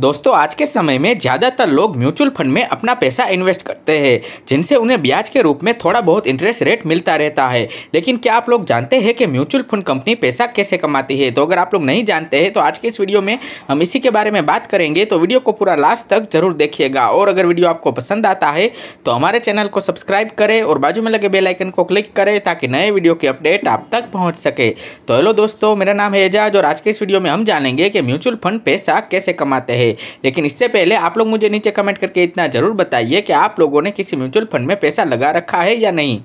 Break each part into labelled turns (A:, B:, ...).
A: दोस्तों आज के समय में ज़्यादातर लोग म्यूचुअल फंड में अपना पैसा इन्वेस्ट करते हैं जिनसे उन्हें ब्याज के रूप में थोड़ा बहुत इंटरेस्ट रेट मिलता रहता है लेकिन क्या आप लोग जानते हैं कि म्यूचुअल फंड कंपनी पैसा कैसे कमाती है तो अगर आप लोग नहीं जानते हैं तो आज के इस वीडियो में हम इसी के बारे में बात करेंगे तो वीडियो को पूरा लास्ट तक जरूर देखिएगा और अगर वीडियो आपको पसंद आता है तो हमारे चैनल को सब्सक्राइब करें और बाजू में लगे बेलाइकन को क्लिक करें ताकि नए वीडियो की अपडेट आप तक पहुँच सके तो हेलो दोस्तों मेरा नाम है एजाज और आज के इस वीडियो में हम जानेंगे कि म्यूचुअल फंड पैसा कैसे कमाते हैं रहे लेकिन इससे पहले आप लोग मुझे नीचे कमेंट करके इतना ज़रूर बताइए कि आप लोगों ने किसी म्यूचुअल फंड में पैसा लगा रखा है या नहीं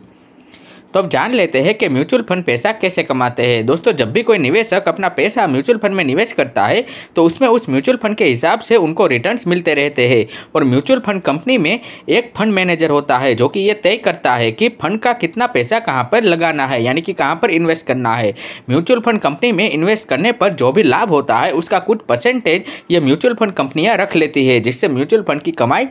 A: तो अब जान लेते हैं कि म्यूचुअल फंड पैसा कैसे कमाते हैं दोस्तों जब भी कोई निवेशक अपना पैसा म्यूचुअल फंड में निवेश करता है तो उसमें उस म्यूचुअल फंड के हिसाब से उनको रिटर्न्स मिलते रहते हैं और म्यूचुअल फंड कंपनी में एक फंड मैनेजर होता है जो कि ये तय करता है कि फंड का कितना पैसा कहाँ पर लगाना है यानी कि कहाँ पर इन्वेस्ट करना है म्यूचुअल फंड कंपनी में इन्वेस्ट करने पर जो भी लाभ होता है उसका कुछ परसेंटेज ये म्यूचुअल फंड कंपनियाँ रख लेती है जिससे म्यूचुअल फंड की कमाई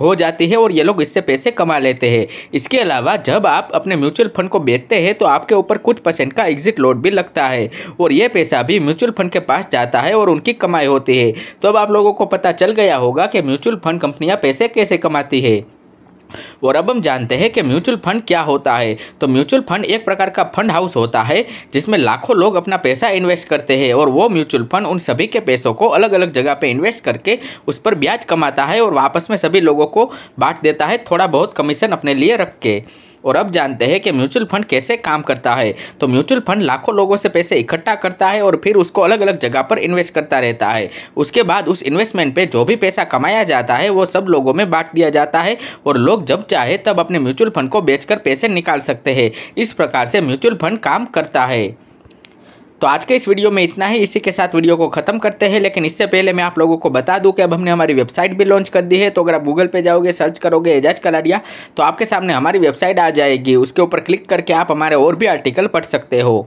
A: हो जाती है और ये लोग इससे पैसे कमा लेते हैं इसके अलावा जब आप अपने म्यूचुअल फंड को बेचते हैं तो आपके ऊपर कुछ परसेंट का एग्जिट लोड भी लगता है और ये पैसा भी म्यूचुअल फंड के पास जाता है और उनकी कमाई होती है तो अब आप लोगों को पता चल गया होगा कि म्यूचुअल फंड कंपनियाँ पैसे कैसे कमाती है और अब हम जानते हैं कि म्यूचुअल फंड क्या होता है तो म्यूचुअल फंड एक प्रकार का फंड हाउस होता है जिसमें लाखों लोग अपना पैसा इन्वेस्ट करते हैं और वो म्यूचुअल फंड उन सभी के पैसों को अलग अलग जगह पर इन्वेस्ट करके उस पर ब्याज कमाता है और वापस में सभी लोगों को बांट देता है थोड़ा बहुत कमीशन अपने लिए रख के और अब जानते हैं कि म्यूचुअल फंड कैसे काम करता है तो म्यूचुअल फंड लाखों लोगों से पैसे इकट्ठा करता है और फिर उसको अलग अलग जगह पर इन्वेस्ट करता रहता है उसके बाद उस इन्वेस्टमेंट पर जो भी पैसा कमाया जाता है वो सब लोगों में बांट दिया जाता है और लोग जब चाहे तब अपने म्यूचुअल फंड को बेचकर पैसे निकाल सकते हैं इस प्रकार से म्यूचुअल फंड काम करता है तो आज के इस वीडियो में इतना ही इसी के साथ वीडियो को खत्म करते हैं लेकिन इससे पहले मैं आप लोगों को बता दूं कि अब हमने हमारी वेबसाइट भी लॉन्च कर दी है तो अगर आप गूगल पे जाओगे सर्च करोगे एजाज कलाडिया तो आपके सामने हमारी वेबसाइट आ जाएगी उसके ऊपर क्लिक करके आप हमारे और भी आर्टिकल पढ़ सकते हो